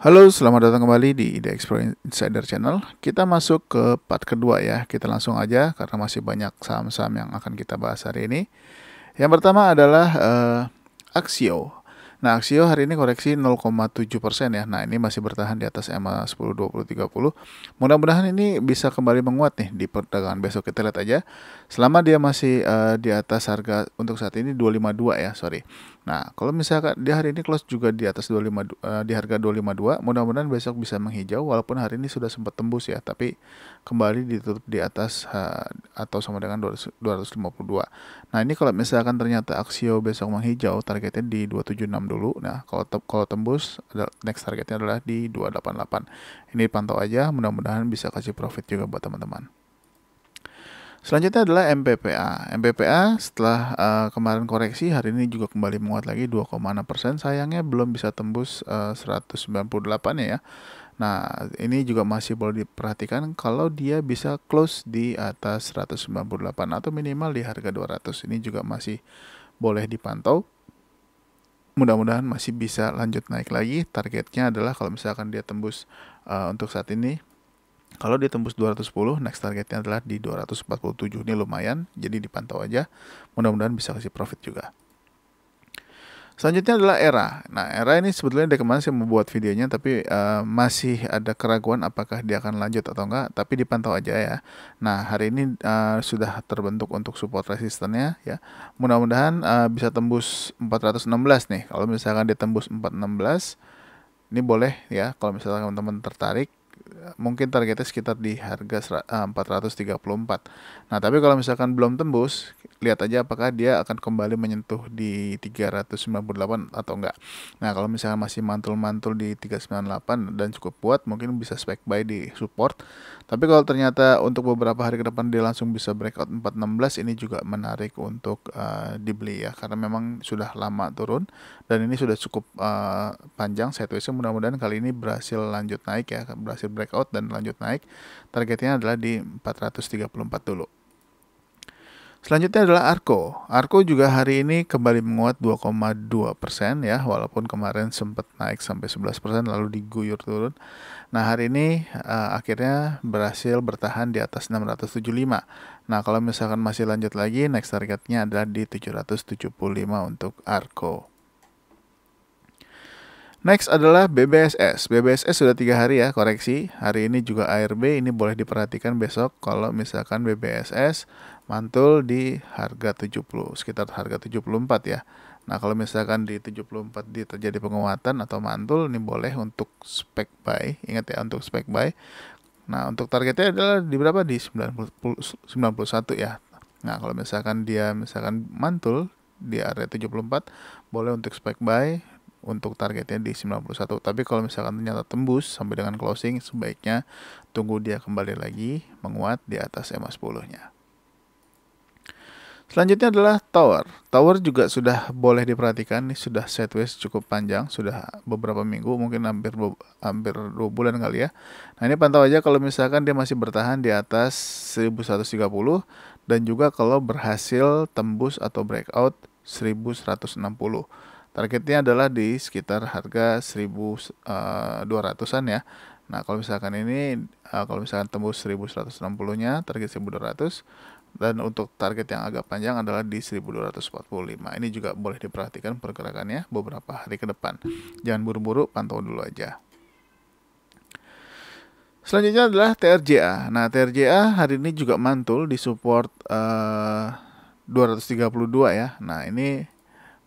Halo, selamat datang kembali di The Explore Insider Channel. Kita masuk ke part kedua ya. Kita langsung aja karena masih banyak saham-saham yang akan kita bahas hari ini. Yang pertama adalah uh, eh, Axio. Nah, Axio hari ini koreksi 0,7% persen ya. Nah, ini masih bertahan di atas EMA 10, 20, 30. Mudah-mudahan ini bisa kembali menguat nih di perdagangan besok. Kita lihat aja. Selama dia masih uh, di atas harga untuk saat ini 252 ya, sorry. Nah, kalau misalkan dia hari ini close juga di atas 25 uh, eh, di harga 252, mudah-mudahan besok bisa menghijau walaupun hari ini sudah sempat tembus ya, tapi kembali ditutup di atas uh, atau sama dengan 252. Nah, ini kalau misalkan ternyata Axio besok menghijau targetnya di 276 dulu. Nah, kalau te kalau tembus next targetnya adalah di 288. Ini pantau aja, mudah-mudahan bisa kasih profit juga buat teman-teman. Selanjutnya adalah MPPA. MPPA setelah uh, kemarin koreksi hari ini juga kembali menguat lagi 2,6%. Sayangnya belum bisa tembus eh, uh, 198 ya. Nah, ini juga masih boleh diperhatikan kalau dia bisa close di atas 198 atau minimal di harga 200. Ini juga masih boleh dipantau mudah-mudahan masih bisa lanjut naik lagi. Targetnya adalah kalau misalkan dia tembus uh, untuk saat ini kalau dia tembus 210, next targetnya adalah di 247. Ini lumayan, jadi dipantau aja. Mudah-mudahan bisa kasih profit juga. Selanjutnya adalah Era. Nah, Era ini sebetulnya dia kemarin sih membuat videonya, tapi uh, masih ada keraguan apakah dia akan lanjut atau enggak. Tapi dipantau aja ya. Nah, hari ini uh, sudah terbentuk untuk support resistennya ya. Mudah-mudahan uh, bisa tembus 416 nih. Kalau misalkan dia tembus 416, ini boleh ya. Kalau misalkan teman-teman tertarik, mungkin targetnya sekitar di harga 434. Eh, nah, tapi kalau misalkan belum tembus, lihat aja apakah dia akan kembali menyentuh di 398 atau enggak. Nah, kalau misalkan masih mantul-mantul di 398 dan cukup kuat, mungkin bisa spek buy di support. Tapi kalau ternyata untuk beberapa hari ke depan dia langsung bisa breakout 416, ini juga menarik untuk uh, dibeli ya karena memang sudah lama turun dan ini sudah cukup uh, panjang sidewaysnya mudah-mudahan kali ini berhasil lanjut naik ya, berhasil breakout dan lanjut naik. Targetnya adalah di 434 dulu. Selanjutnya adalah Arco. Arco juga hari ini kembali menguat 2,2 persen ya, walaupun kemarin sempat naik sampai 11 persen lalu diguyur turun. Nah hari ini uh, akhirnya berhasil bertahan di atas 675. Nah kalau misalkan masih lanjut lagi, next targetnya adalah di 775 untuk Arco. Next adalah BBSS. BBSS sudah tiga hari ya koreksi. Hari ini juga ARB ini boleh diperhatikan besok kalau misalkan BBSS mantul di harga 70 sekitar harga 74 ya. Nah kalau misalkan di 74 di terjadi penguatan atau mantul ini boleh untuk spec buy. Ingat ya untuk spec buy. Nah untuk targetnya adalah di berapa di 90, 91 ya. Nah kalau misalkan dia misalkan mantul di area 74 boleh untuk spec buy untuk targetnya di 91. Tapi kalau misalkan ternyata tembus sampai dengan closing sebaiknya tunggu dia kembali lagi menguat di atas EMA 10-nya. Selanjutnya adalah tower. Tower juga sudah boleh diperhatikan, ini sudah sideways cukup panjang, sudah beberapa minggu, mungkin hampir hampir dua bulan kali ya. Nah ini pantau aja kalau misalkan dia masih bertahan di atas 1130 dan juga kalau berhasil tembus atau breakout 1160. Targetnya adalah di sekitar harga 1200-an eh, ya. Nah, kalau misalkan ini eh, kalau misalkan tembus 1160-nya target 1200 dan untuk target yang agak panjang adalah di 1245. Ini juga boleh diperhatikan pergerakannya beberapa hari ke depan. Jangan buru-buru, pantau dulu aja. Selanjutnya adalah TRJA. Nah, TRJA hari ini juga mantul di support eh, uh, 232 ya. Nah, ini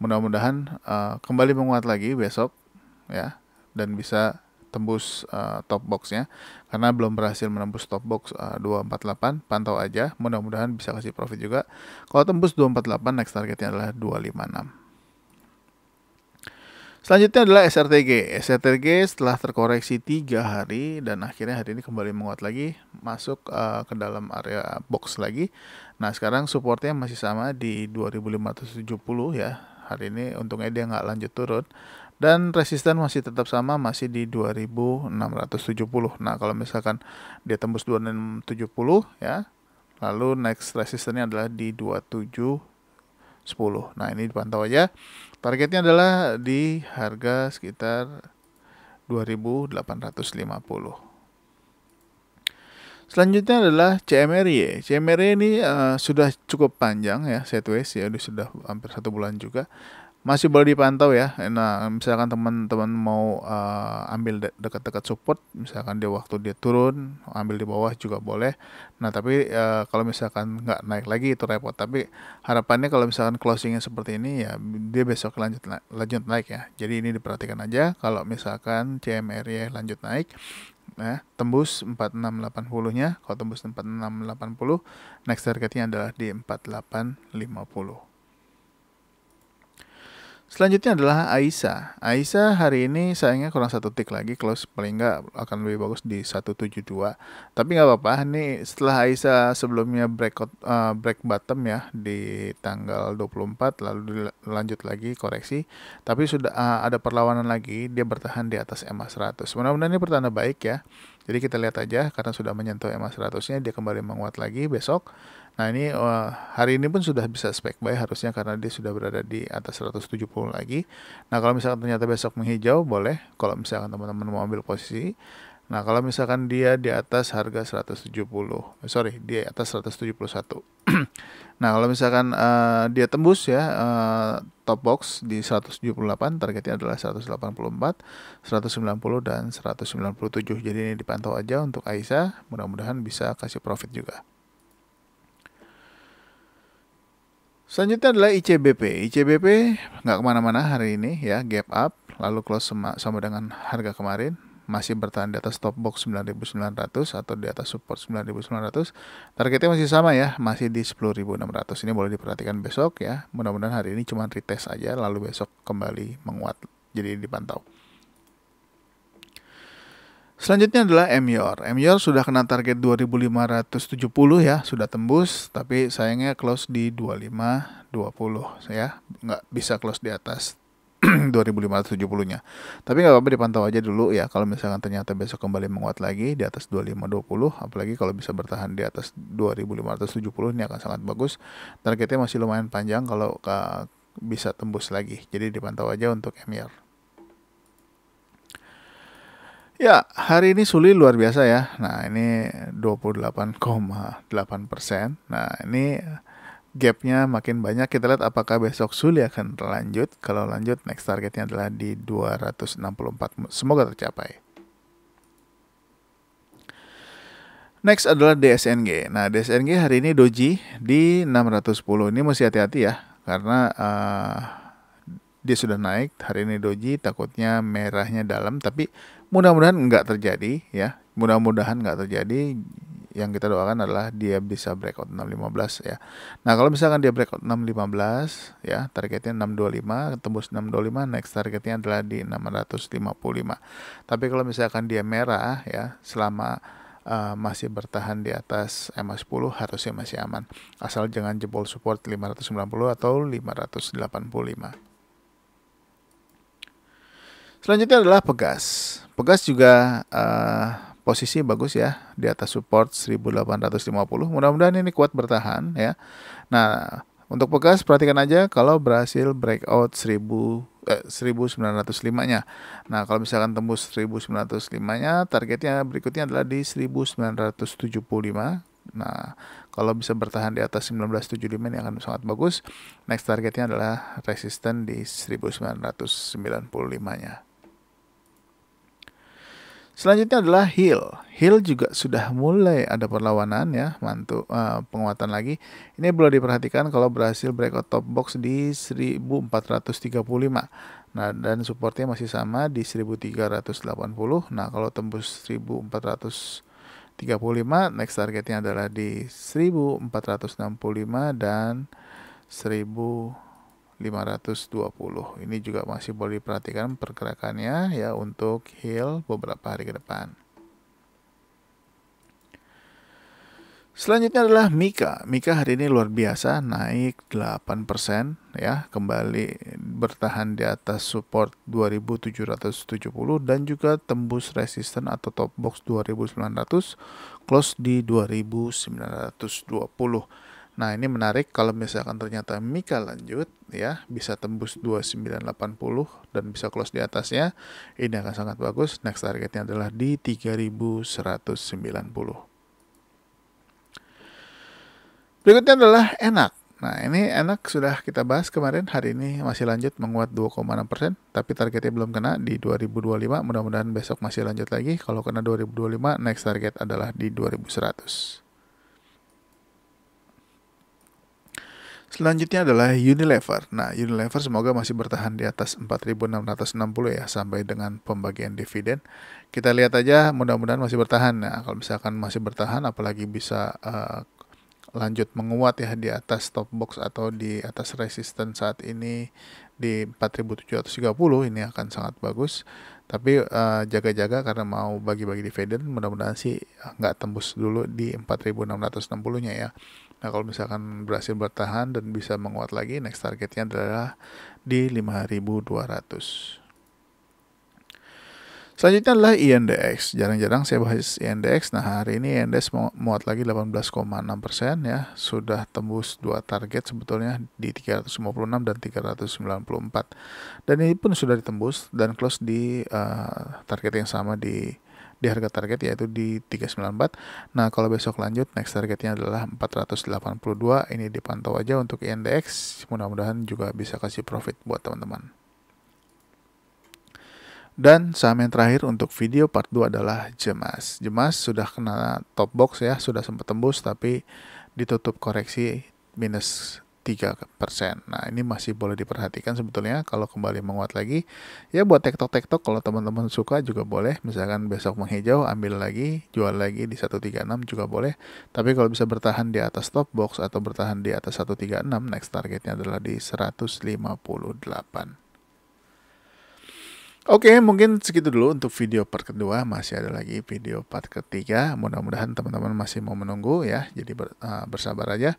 mudah-mudahan uh, kembali menguat lagi besok ya dan bisa tembus uh, top boxnya karena belum berhasil menembus top box uh, eh, 248 pantau aja mudah-mudahan bisa kasih profit juga kalau tembus 248 next targetnya adalah 256 Selanjutnya adalah SRTG. SRTG setelah terkoreksi tiga hari dan akhirnya hari ini kembali menguat lagi, masuk uh, ke dalam area box lagi. Nah sekarang supportnya masih sama di 2570 ya, hari ini untungnya dia nggak lanjut turun dan resisten masih tetap sama masih di 2670 nah kalau misalkan dia tembus 2670 ya lalu next resistennya adalah di 2710 nah ini dipantau aja targetnya adalah di harga sekitar 2850 Selanjutnya adalah CMRY. CMRY ini uh, sudah cukup panjang ya, sideways ya, sudah hampir satu bulan juga. Masih boleh dipantau ya. Nah, misalkan teman-teman mau uh, ambil dekat-dekat support, misalkan dia waktu dia turun, ambil di bawah juga boleh. Nah, tapi uh, kalau misalkan nggak naik lagi itu repot. Tapi harapannya kalau misalkan closingnya seperti ini ya, dia besok lanjut na lanjut naik ya. Jadi ini diperhatikan aja. Kalau misalkan CMRY lanjut naik, ya tembus 4680-nya kalau tembus 4680 next targetnya adalah di 4850 Selanjutnya adalah Aisyah. Aisyah hari ini sayangnya kurang satu tik lagi, close paling nggak akan lebih bagus di 172. Tapi nggak apa-apa, ini setelah Aisyah sebelumnya breakout uh, eh, break bottom ya di tanggal 24 lalu lanjut lagi koreksi, tapi sudah uh, ada perlawanan lagi, dia bertahan di atas ma 100. Mudah-mudahan ini pertanda baik ya. Jadi kita lihat aja karena sudah menyentuh ma 100-nya dia kembali menguat lagi besok Nah ini uh, hari ini pun sudah bisa spek buy harusnya karena dia sudah berada di atas 170 lagi. Nah kalau misalkan ternyata besok menghijau boleh kalau misalkan teman-teman mau ambil posisi. Nah kalau misalkan dia di atas harga 170, sorry di atas 171. nah kalau misalkan uh, dia tembus ya uh, top box di 178 targetnya adalah 184, 190 dan 197. Jadi ini dipantau aja untuk Aisyah mudah-mudahan bisa kasih profit juga. Selanjutnya adalah ICBP. ICBP nggak kemana-mana hari ini ya, gap up, lalu close sama, sama dengan harga kemarin, masih bertahan di atas top box 9.900 atau di atas support 9.900. Targetnya masih sama ya, masih di 10.600. Ini boleh diperhatikan besok ya. Mudah-mudahan hari ini cuma retest aja, lalu besok kembali menguat, jadi dipantau. Selanjutnya adalah MYOR. MYOR sudah kena target 2570 ya, sudah tembus, tapi sayangnya close di 2520 ya, nggak bisa close di atas 2570-nya. Tapi nggak apa-apa dipantau aja dulu ya. Kalau misalkan ternyata besok kembali menguat lagi di atas 2520, apalagi kalau bisa bertahan di atas 2570 ini akan sangat bagus. Targetnya masih lumayan panjang kalau bisa tembus lagi. Jadi dipantau aja untuk MIR. Ya, hari ini sulit luar biasa ya. Nah, ini 28,8 persen. Nah, ini gapnya makin banyak. Kita lihat apakah besok Suli akan lanjut. Kalau lanjut, next targetnya adalah di 264. Semoga tercapai. Next adalah DSNG. Nah, DSNG hari ini doji di 610. Ini mesti hati-hati ya, karena uh, dia sudah naik hari ini doji takutnya merahnya dalam tapi mudah-mudahan nggak terjadi ya mudah-mudahan nggak terjadi yang kita doakan adalah dia bisa breakout 615 ya. Nah, kalau misalkan dia breakout 615 ya, targetnya 625, tembus 625, next targetnya adalah di 655. Tapi kalau misalkan dia merah ya, selama uh, masih bertahan di atas MA10 harusnya masih aman. Asal jangan jebol support 590 atau 585. Selanjutnya adalah Pegas. Pegas juga uh, posisi bagus ya di atas support 1850. Mudah-mudahan ini kuat bertahan ya. Nah, untuk Pegas perhatikan aja kalau berhasil breakout 1000 eh, 1905-nya. Nah, kalau misalkan tembus 1905-nya, targetnya berikutnya adalah di 1975. Nah, kalau bisa bertahan di atas 1975 ini akan sangat bagus. Next targetnya adalah resisten di 1995-nya. Selanjutnya adalah heel. Heel juga sudah mulai ada perlawanan ya, mantu uh, penguatan lagi. Ini perlu diperhatikan kalau berhasil breakout top box di 1435. Nah, dan supportnya masih sama di 1380. Nah, kalau tembus 1435 next targetnya adalah di 1465 dan 1000 520. Ini juga masih boleh diperhatikan pergerakannya ya untuk heal beberapa hari ke depan. Selanjutnya adalah Mika. Mika hari ini luar biasa naik 8% ya, kembali bertahan di atas support 2770 dan juga tembus resisten atau top box 2900 close di 2920. Nah, ini menarik kalau misalkan ternyata Mika lanjut ya, bisa tembus 2980 dan bisa close di atasnya, ini akan sangat bagus. Next targetnya adalah di 3190. Berikutnya adalah enak. Nah, ini enak sudah kita bahas kemarin, hari ini masih lanjut menguat 2,6%, tapi targetnya belum kena di 2025, mudah-mudahan besok masih lanjut lagi. Kalau kena 2025, next target adalah di 2100. Selanjutnya adalah Unilever. Nah, Unilever semoga masih bertahan di atas 4.660 ya sampai dengan pembagian dividen. Kita lihat aja mudah-mudahan masih bertahan. Nah, kalau misalkan masih bertahan apalagi bisa uh, lanjut menguat ya di atas top box atau di atas resisten saat ini di 4730 ini akan sangat bagus tapi eh, jaga-jaga uh, jaga -jaga karena mau bagi-bagi dividen mudah-mudahan sih nggak tembus dulu di 4660 nya ya Nah kalau misalkan berhasil bertahan dan bisa menguat lagi, next targetnya adalah di 5200. Selanjutnya adalah INDX. Jarang-jarang saya bahas INDX. Nah, hari ini INDX muat lagi 18,6% ya. Sudah tembus dua target sebetulnya di 356 dan 394. Dan ini pun sudah ditembus dan close di uh, target yang sama di di harga target yaitu di 394. Nah, kalau besok lanjut next targetnya adalah 482. Ini dipantau aja untuk INDX. Mudah-mudahan juga bisa kasih profit buat teman-teman. Dan saham yang terakhir untuk video part 2 adalah Jemas. Jemas sudah kena top box ya, sudah sempat tembus tapi ditutup koreksi minus persen. Nah ini masih boleh diperhatikan sebetulnya kalau kembali menguat lagi ya buat tektok-tektok kalau teman-teman suka juga boleh misalkan besok menghijau ambil lagi jual lagi di 136 juga boleh tapi kalau bisa bertahan di atas stop box atau bertahan di atas 136 next targetnya adalah di 158. Oke, okay, mungkin segitu dulu untuk video part kedua. Masih ada lagi video part ketiga. Mudah-mudahan teman-teman masih mau menunggu ya. Jadi eh, bersabar aja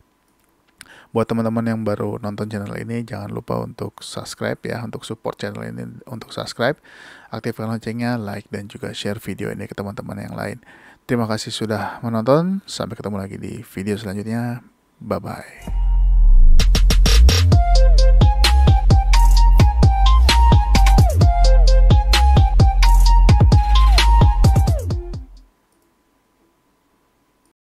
buat teman-teman yang baru nonton channel ini jangan lupa untuk subscribe ya untuk support channel ini untuk subscribe aktifkan loncengnya like dan juga share video ini ke teman-teman yang lain terima kasih sudah menonton sampai ketemu lagi di video selanjutnya bye bye